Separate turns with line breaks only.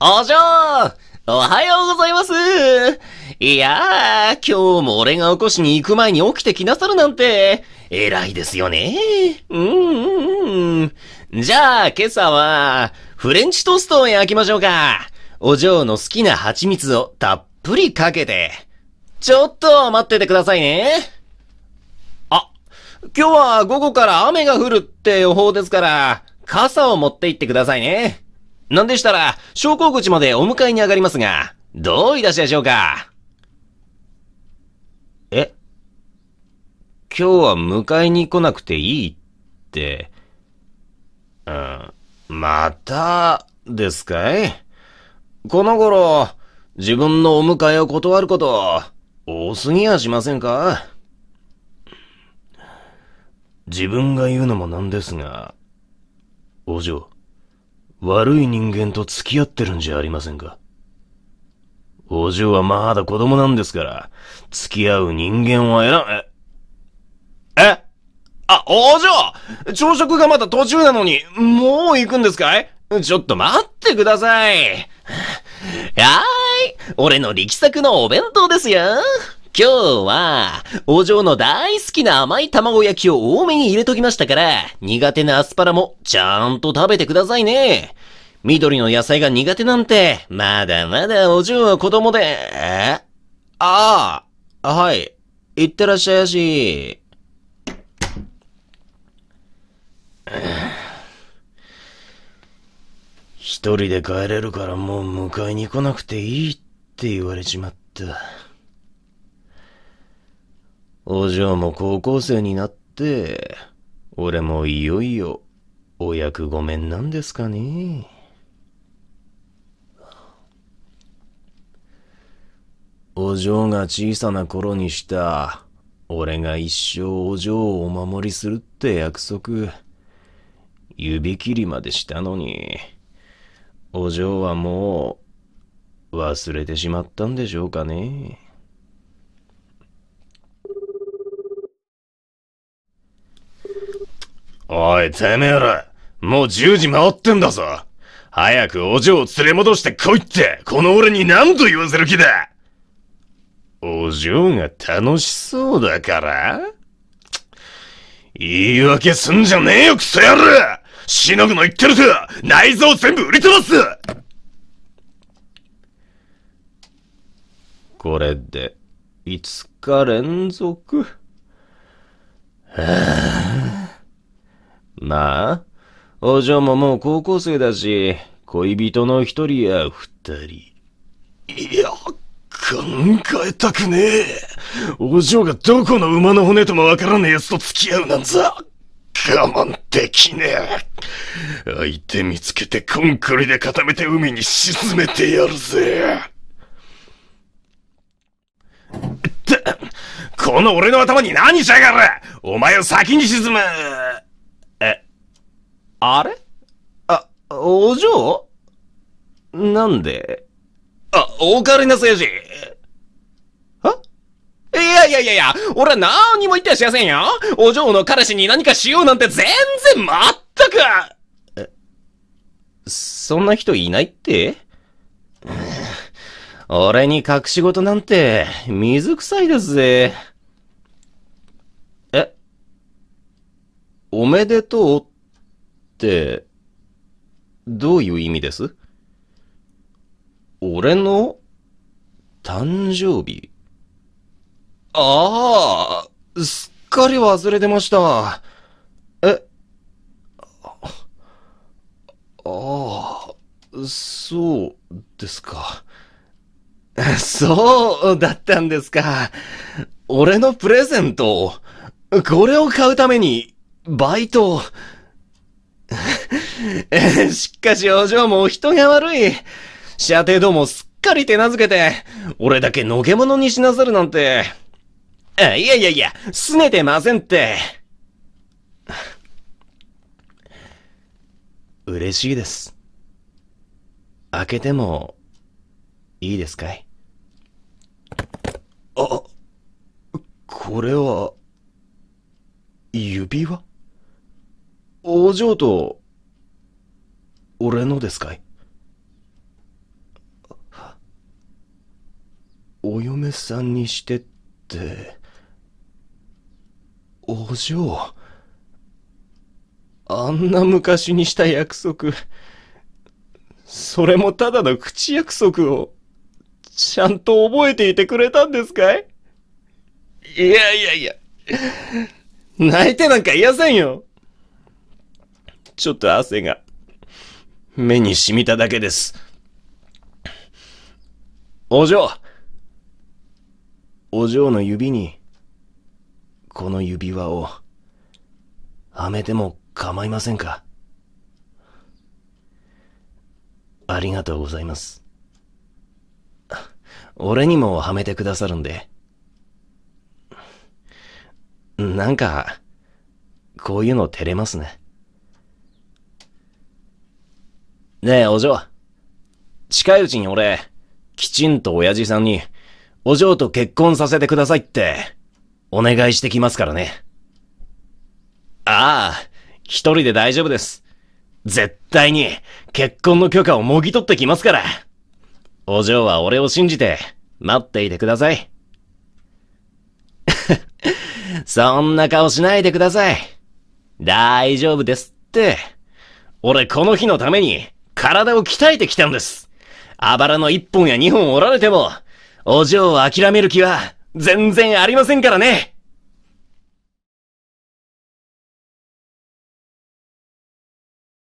お嬢おはようございますいやー、今日も俺が起こしに行く前に起きてきなさるなんて、偉いですよね。うんうんうん。じゃあ、今朝は、フレンチトーストを焼きましょうか。お嬢の好きな蜂蜜をたっぷりかけて。ちょっと待っててくださいね。あ、今日は午後から雨が降るって予報ですから、傘を持って行ってくださいね。なんでしたら、昇降口までお迎えに上がりますが、どういたしましょうかえ今日は迎えに来なくていいって。うん、また、ですかいこの頃、自分のお迎えを断ること、多すぎやしませんか自分が言うのもなんですが、お嬢。悪い人間と付き合ってるんじゃありませんかお嬢はまだ子供なんですから、付き合う人間は選、え、えあ、お嬢朝食がまだ途中なのに、もう行くんですかいちょっと待ってください。はーい、俺の力作のお弁当ですよ。今日は、お嬢の大好きな甘い卵焼きを多めに入れときましたから、苦手なアスパラもちゃんと食べてくださいね。緑の野菜が苦手なんて、まだまだお嬢は子供で、えああ、はい。いってらっしゃいやし。一人で帰れるからもう迎えに来なくていいって言われちまった。お嬢も高校生になって、俺もいよいよ、お役御免なんですかね。お嬢が小さな頃にした、俺が一生お嬢をお守りするって約束、指切りまでしたのに、お嬢はもう、忘れてしまったんでしょうかね。おい、てめえら、もう10時回ってんだぞ。早くお嬢を連れ戻して来いって、この俺に何と言わせる気だお嬢が楽しそうだから言い訳すんじゃねえよ、クソ野郎しのぐの言ってると、内臓全部売り飛ばすこれで、5日連続。ああ。あ、お嬢ももう高校生だし、恋人の一人や二人。いや、考えたくねえ。お嬢がどこの馬の骨ともわからねえ奴と付き合うなんざ、我慢できねえ。相手見つけてコンクリで固めて海に沈めてやるぜ。この俺の頭に何しやがるお前を先に沈むえ、あれあ、お嬢なんであ、おかりなさいじ。はいやいやいやいや、俺は何も言ってはしやせんよお嬢の彼氏に何かしようなんて全然全くそんな人いないって俺に隠し事なんて、水臭いですぜ。えおめでとうって、どういう意味です俺の誕生日ああ、すっかり忘れてました。えああ、そうですか。そうだったんですか。俺のプレゼントこれを買うために、バイト しかしお嬢も人が悪い。射程どもすっかり手なずけて、俺だけのけ者にしなさるなんて。あいやいやいや、拗ねてませんって。嬉しいです。開けても、いいですかいこれは、指輪お嬢と、俺のですかいお嫁さんにしてって、お嬢。あんな昔にした約束、それもただの口約束を、ちゃんと覚えていてくれたんですかいいやいやいや。泣いてなんかいやせんよ。ちょっと汗が、目に染みただけです。お嬢お嬢の指に、この指輪を、はめても構いませんかありがとうございます。俺にもはめてくださるんで。なんか、こういうの照れますね。ねえ、お嬢。近いうちに俺、きちんと親父さんに、お嬢と結婚させてくださいって、お願いしてきますからね。ああ、一人で大丈夫です。絶対に、結婚の許可をもぎ取ってきますから。お嬢は俺を信じて、待っていてください。そんな顔しないでください。大丈夫ですって。俺この日のために体を鍛えてきたんです。あばらの一本や二本折られても、お嬢を諦める気は全然ありませんからね。